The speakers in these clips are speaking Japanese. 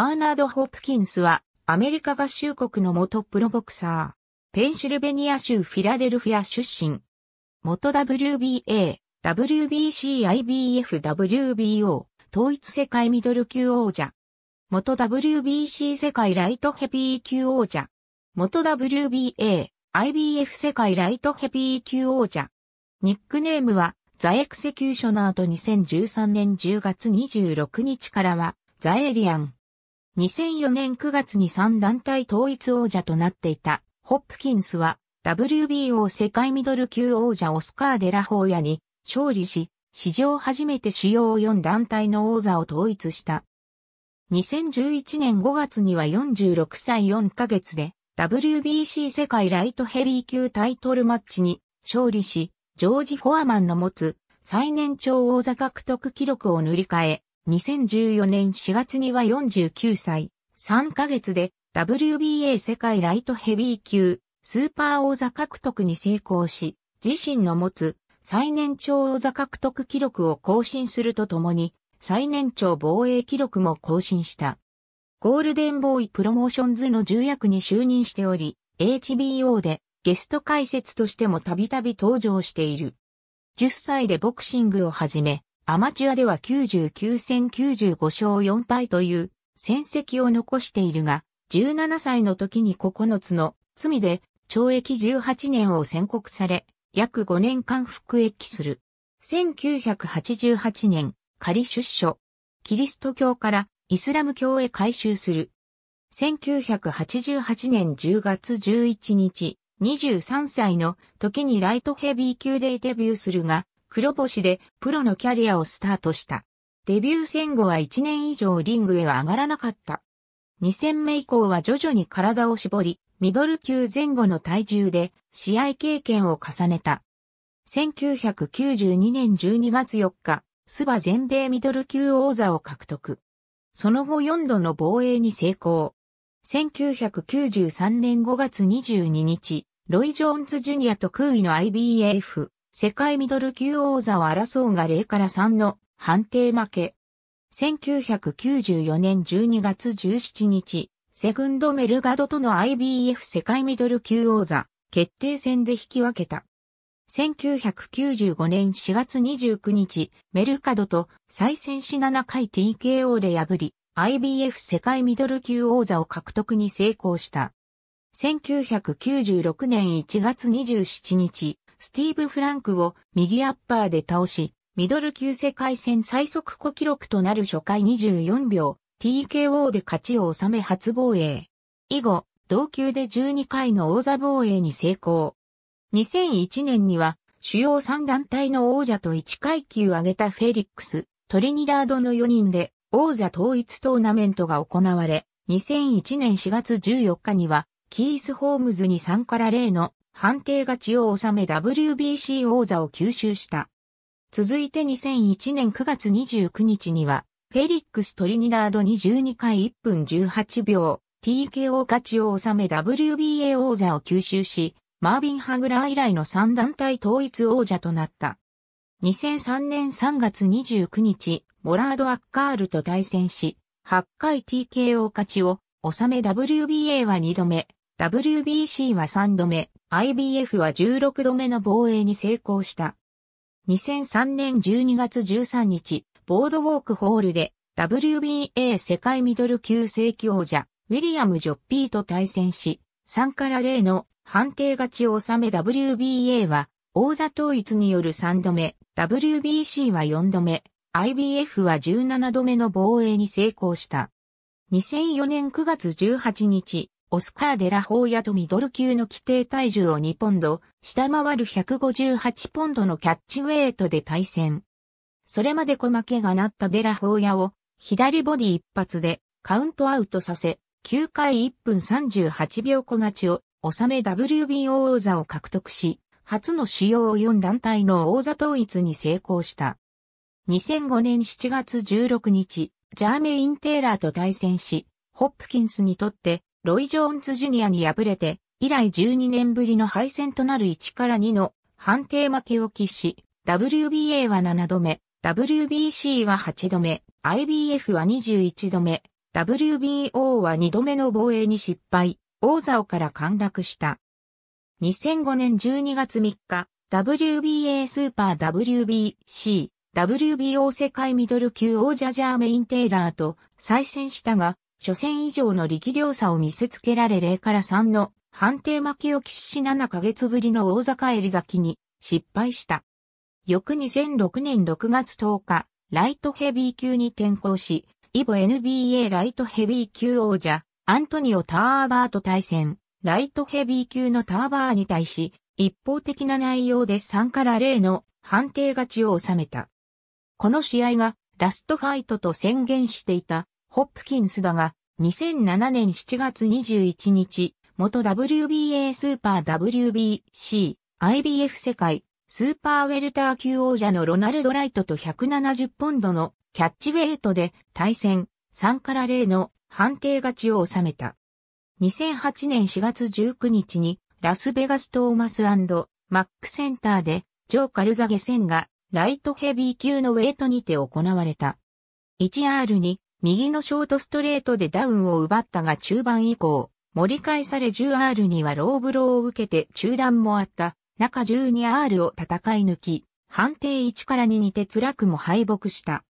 バーナード・ホプキンスは、アメリカ合衆国の元プロボクサー、ペンシルベニア州フィラデルフィア出身。元 WBA、WBC、IBF、WBO、統一世界ミドル級王者。元 WBC 世界ライトヘビー級王者。元 WBA、IBF 世界ライトヘビー級王者。ニックネームは、ザエクセキューショナーと2013年10月26日からは、ザエリアン。2004年9月に3団体統一王者となっていた、ホップキンスは、WBO 世界ミドル級王者オスカー・デラホーヤに勝利し、史上初めて主要4団体の王座を統一した。2011年5月には46歳4ヶ月で WBC 世界ライトヘビー級タイトルマッチに勝利し、ジョージ・フォアマンの持つ最年長王座獲得記録を塗り替え、2014年4月には49歳、3ヶ月で WBA 世界ライトヘビー級、スーパー王座獲得に成功し、自身の持つ最年長王座獲得記録を更新するとともに、最年長防衛記録も更新した。ゴールデンボーイプロモーションズの重役に就任しており、HBO でゲスト解説としてもたびたび登場している。10歳でボクシングを始め、アマチュアでは99戦95勝4敗という戦績を残しているが、17歳の時に9つの罪で懲役18年を宣告され、約5年間服役する。1988年、仮出所。キリスト教からイスラム教へ改修する。1988年10月11日、23歳の時にライトヘビー級でデビューするが、黒星でプロのキャリアをスタートした。デビュー戦後は1年以上リングへは上がらなかった。2戦目以降は徐々に体を絞り、ミドル級前後の体重で試合経験を重ねた。1992年12月4日、スバ全米ミドル級王座を獲得。その後4度の防衛に成功。1993年5月22日、ロイ・ジョーンズ・ジュニアと空位の IBF 世界ミドル級王座を争うが0から3の判定負け。1994年12月17日、セグンド・メルガドとの IBF 世界ミドル級王座決定戦で引き分けた。1995年4月29日、メルカドと再戦し7回 TKO で破り、IBF 世界ミドル級王座を獲得に成功した。1996年1月27日、スティーブ・フランクを右アッパーで倒し、ミドル級世界戦最速小記録となる初回24秒、TKO で勝ちを収め初防衛。以後、同級で12回の王座防衛に成功。2001年には、主要3団体の王者と1階級上げたフェリックス、トリニダードの4人で王座統一トーナメントが行われ、2001年4月14日には、キース・ホームズに3から0の判定勝ちを収め WBC 王座を吸収した。続いて2001年9月29日には、フェリックス・トリニダードに12回1分18秒、TKO 勝ちを収め WBA 王座を吸収し、マービン・ハグラー以来の3団体統一王者となった。2003年3月29日、モラード・アッカールと対戦し、8回 TKO 勝ちを収め WBA は2度目、WBC は3度目、IBF は16度目の防衛に成功した。2003年12月13日、ボードウォークホールで WBA 世界ミドル級正規王者、ウィリアム・ジョッピーと対戦し、3から0の判定勝ちを収め WBA は王座統一による3度目、WBC は4度目、IBF は17度目の防衛に成功した。2004年9月18日、オスカー・デ・ラ・ホーヤとミドル級の規定体重を2ポンド、下回る158ポンドのキャッチウェイトで対戦。それまで小負けがなったデ・ラ・ホーヤを、左ボディ一発でカウントアウトさせ、9回1分38秒小勝ちを収め WBO 王座を獲得し、初の主要4団体の王座統一に成功した。2005年7月16日、ジャーメイン・テイラーと対戦し、ホップキンスにとってロイ・ジョーンズ・ジュニアに敗れて、以来12年ぶりの敗戦となる1から2の判定負けを喫し、WBA は7度目、WBC は8度目、IBF は21度目、WBO は2度目の防衛に失敗、王座から陥落した。2005年12月3日、WBA スーパー WBC、WBO 世界ミドル級王者ジャーメイン・テイラーと再戦したが、初戦以上の力量差を見せつけられ0から3の判定負けを喫し7ヶ月ぶりの大阪襟崎に失敗した。翌2006年6月10日、ライトヘビー級に転向し、イボ NBA ライトヘビー級王者、アントニオ・ターバーと対戦、ライトヘビー級のターバーに対し、一方的な内容で3から0の判定勝ちを収めた。この試合がラストファイトと宣言していたホップキンスだが、2007年7月21日、元 WBA スーパー WBC、IBF 世界、スーパーウェルター級王者のロナルド・ライトと170ポンドのキャッチウェイトで対戦3から0の判定勝ちを収めた。2008年4月19日にラスベガストーマスマックセンターでジョー・カルザゲ戦がライトヘビー級のウェイトにて行われた。1R に右のショートストレートでダウンを奪ったが中盤以降、盛り返され 10R にはローブローを受けて中断もあった、中 12R を戦い抜き、判定1から2にて辛くも敗北した。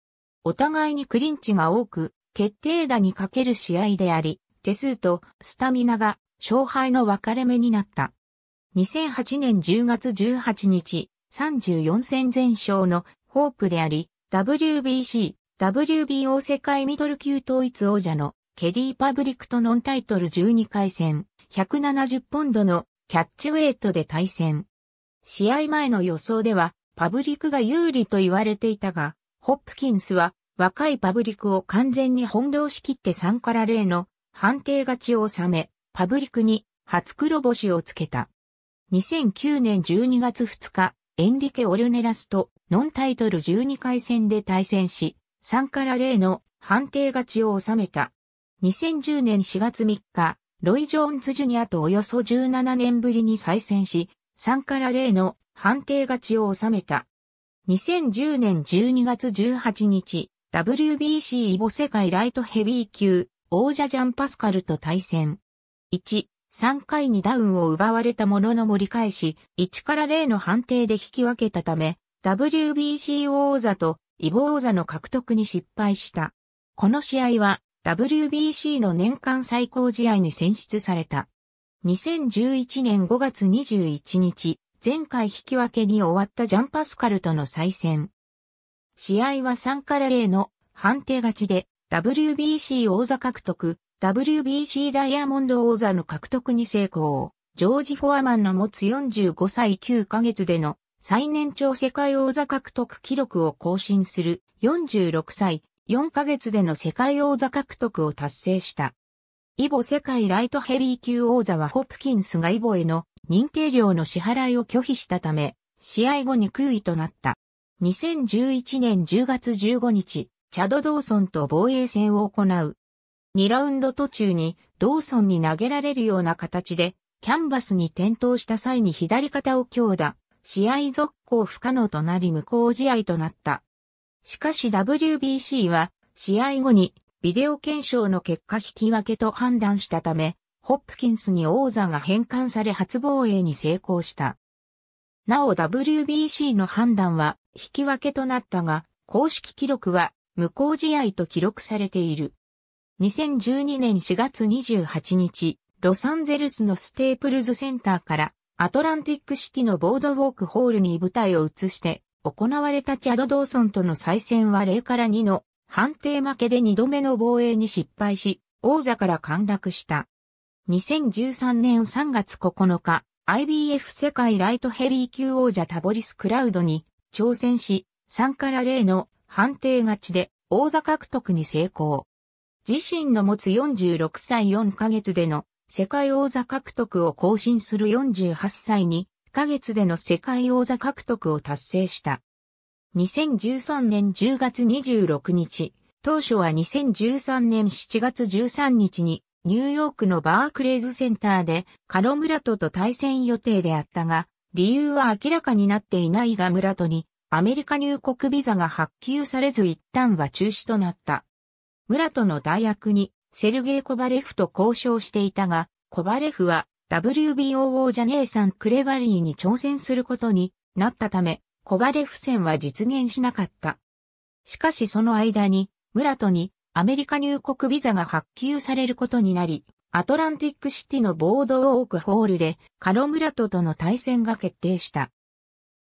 お互いにクリンチが多く、決定打にかける試合であり、手数とスタミナが勝敗の分かれ目になった。2008年10月18日、34戦全勝のホープであり、WBC WBO 世界ミドル級統一王者のケリー・パブリックとノンタイトル12回戦、170ポンドのキャッチウェイトで対戦。試合前の予想では、パブリックが有利と言われていたが、ホップキンスは若いパブリックを完全に翻弄しきって3から0の判定勝ちを収め、パブリックに初黒星をつけた。2009年12月2日、エンリケ・オルネラスとノンタイトル12回戦で対戦し、3から0の判定勝ちを収めた。2010年4月3日、ロイ・ジョーンズ・ジュニアとおよそ17年ぶりに再戦し、3から0の判定勝ちを収めた。2010年12月18日、WBC イボ世界ライトヘビー級王者ジャンパスカルと対戦。1、3回にダウンを奪われたものの盛り返し、1から0の判定で引き分けたため、WBC 王座とイボ王座の獲得に失敗した。この試合は WBC の年間最高試合に選出された。2011年5月21日、前回引き分けに終わったジャンパスカルとの再戦。試合は3から0の判定勝ちで WBC 王座獲得、WBC ダイヤモンド王座の獲得に成功。ジョージ・フォアマンの持つ45歳9ヶ月での最年長世界王座獲得記録を更新する46歳4ヶ月での世界王座獲得を達成した。イボ世界ライトヘビー級王座はホプキンスがイボへの認定料の支払いを拒否したため、試合後に空位となった。2011年10月15日、チャド・ドーソンと防衛戦を行う。2ラウンド途中にドーソンに投げられるような形で、キャンバスに転倒した際に左肩を強打。試合続行不可能となり無効試合となった。しかし WBC は試合後にビデオ検証の結果引き分けと判断したため、ホップキンスに王座が返還され初防衛に成功した。なお WBC の判断は引き分けとなったが、公式記録は無効試合と記録されている。2012年4月28日、ロサンゼルスのステープルズセンターからアトランティック式のボードウォークホールに舞台を移して、行われたチャド・ドーソンとの再戦は0から2の判定負けで2度目の防衛に失敗し、王座から陥落した。2013年3月9日、IBF 世界ライトヘビー級王者タボリス・クラウドに挑戦し、3から0の判定勝ちで王座獲得に成功。自身の持つ46歳4ヶ月での世界王座獲得を更新する48歳に、ヶ月での世界王座獲得を達成した。2013年10月26日、当初は2013年7月13日にニューヨークのバークレイズセンターでカロムラトと対戦予定であったが、理由は明らかになっていないがムラトにアメリカ入国ビザが発給されず一旦は中止となった。ムラトの代役にセルゲイ・コバレフと交渉していたが、コバレフは WBO 王者ネイサン・クレバリーに挑戦することになったため、コバレフ戦は実現しなかった。しかしその間に、ムラトにアメリカ入国ビザが発給されることになり、アトランティックシティのボードォークホールでカロムラトとの対戦が決定した。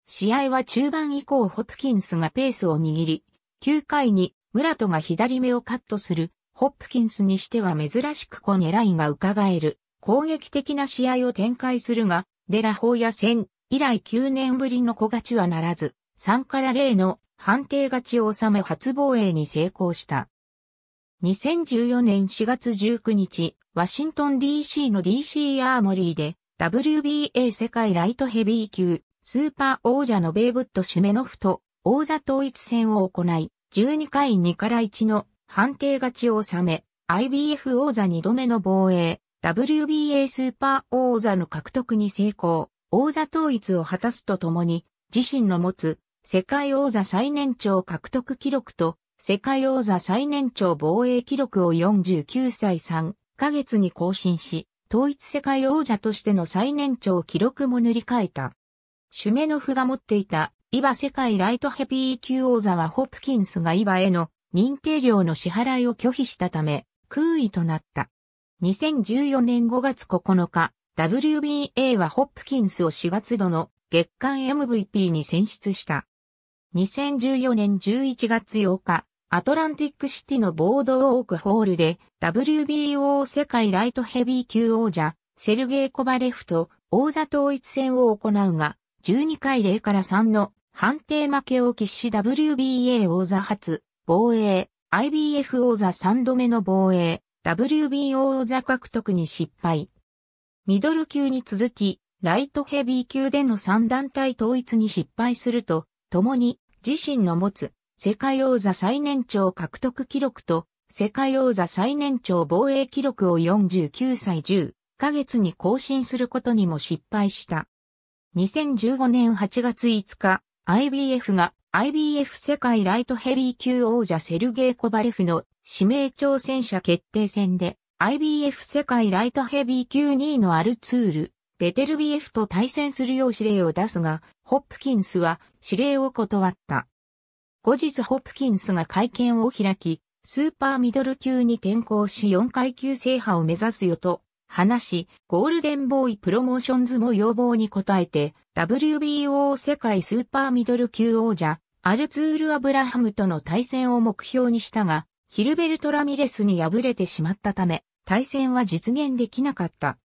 試合は中盤以降ホプキンスがペースを握り、9回にムラトが左目をカットするホップキンスにしては珍しく小狙いが伺える攻撃的な試合を展開するが、デラホーヤ戦以来9年ぶりの小勝ちはならず、3から0の判定勝ちを収め初防衛に成功した。2014年4月19日、ワシントン DC の DC アーモリーで WBA 世界ライトヘビー級スーパー王者のベイブット・シュメノフと王座統一戦を行い、12回2から1の判定勝ちを収め、IBF 王座2度目の防衛、WBA スーパー王座の獲得に成功、王座統一を果たすとともに、自身の持つ世界王座最年長獲得記録と世界王座最年長防衛記録を49歳3ヶ月に更新し、統一世界王者としての最年長記録も塗り替えた。シュメノフが持っていたイバ世界ライトヘビー級王座はホプキンスがイバへの認定料の支払いを拒否したため、空位となった。2014年5月9日、WBA はホップキンスを4月度の月間 MVP に選出した。2014年11月8日、アトランティックシティのボードウォークホールで WBO 世界ライトヘビー級王者セルゲイ・コバレフと王座統一戦を行うが12回0から3の判定負けを喫し WBA 王座初防衛、IBF 王座3度目の防衛、WBO 王座獲得に失敗。ミドル級に続き、ライトヘビー級での3団体統一に失敗すると、共に自身の持つ世界王座最年長獲得記録と世界王座最年長防衛記録を49歳10ヶ月に更新することにも失敗した。2015年8月5日、IBF が IBF 世界ライトヘビー級王者セルゲイ・コバレフの指名挑戦者決定戦で IBF 世界ライトヘビー級2位のアルツール、ベテルビエフと対戦するよう指令を出すが、ホップキンスは指令を断った。後日ホップキンスが会見を開き、スーパーミドル級に転向し4階級制覇を目指すよと話し、ゴールデンボーイプロモーションズも要望に応えて、WBO 世界スーパーミドル級王者、アルツール・アブラハムとの対戦を目標にしたが、ヒルベルト・ラミレスに敗れてしまったため、対戦は実現できなかった。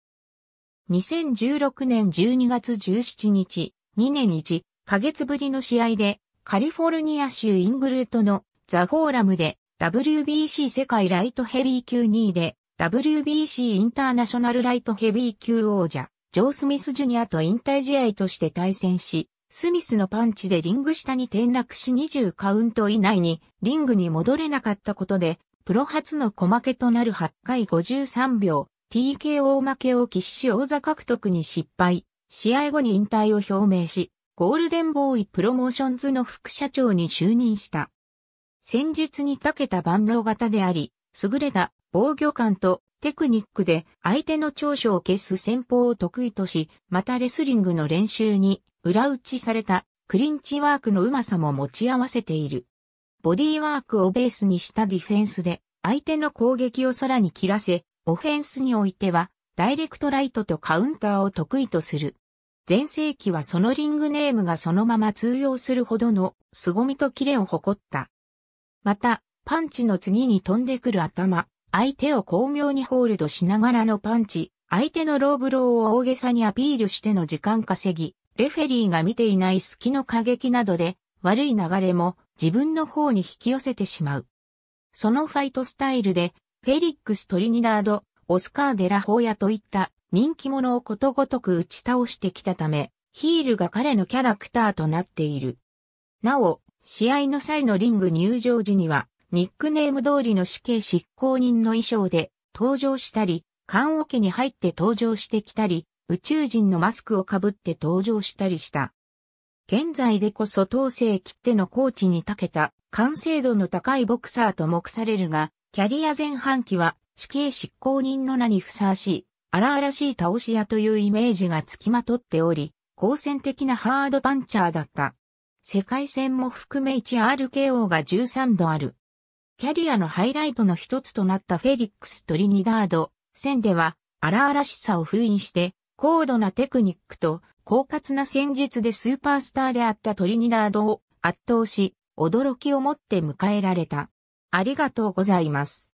2016年12月17日、2年1ヶ月ぶりの試合で、カリフォルニア州イングルートのザ・フォーラムで WBC 世界ライトヘビー級2位で WBC インターナショナルライトヘビー級王者ジョー・スミス・ジュニアと引退試合として対戦し、スミスのパンチでリング下に転落し20カウント以内にリングに戻れなかったことで、プロ初の小負けとなる8回53秒、TKO 負けを喫し王座獲得に失敗、試合後に引退を表明し、ゴールデンボーイプロモーションズの副社長に就任した。戦術に長けた万能型であり、優れた防御感とテクニックで相手の長所を消す戦法を得意とし、またレスリングの練習に裏打ちされたクリンチワークのうまさも持ち合わせている。ボディワークをベースにしたディフェンスで相手の攻撃をさらに切らせ、オフェンスにおいてはダイレクトライトとカウンターを得意とする。前世紀はそのリングネームがそのまま通用するほどの凄みとキレを誇った。また、パンチの次に飛んでくる頭、相手を巧妙にホールドしながらのパンチ、相手のローブローを大げさにアピールしての時間稼ぎ、レフェリーが見ていない隙の過激などで、悪い流れも自分の方に引き寄せてしまう。そのファイトスタイルで、フェリックス・トリニダード、オスカー・デラ・ホーヤといった人気者をことごとく打ち倒してきたため、ヒールが彼のキャラクターとなっている。なお、試合の際のリング入場時には、ニックネーム通りの死刑執行人の衣装で登場したり、棺桶に入って登場してきたり、宇宙人のマスクをかぶって登場したりした。現在でこそ当世切手のコーチに長けた完成度の高いボクサーと目されるが、キャリア前半期は死刑執行人の名にふさわしい、荒々しい倒し屋というイメージがつきまとっており、好戦的なハードパンチャーだった。世界戦も含め 1RKO が13度ある。キャリアのハイライトの一つとなったフェリックス・トリニダード、戦では荒々しさを封印して、高度なテクニックと狡猾な戦術でスーパースターであったトリニダードを圧倒し、驚きをもって迎えられた。ありがとうございます。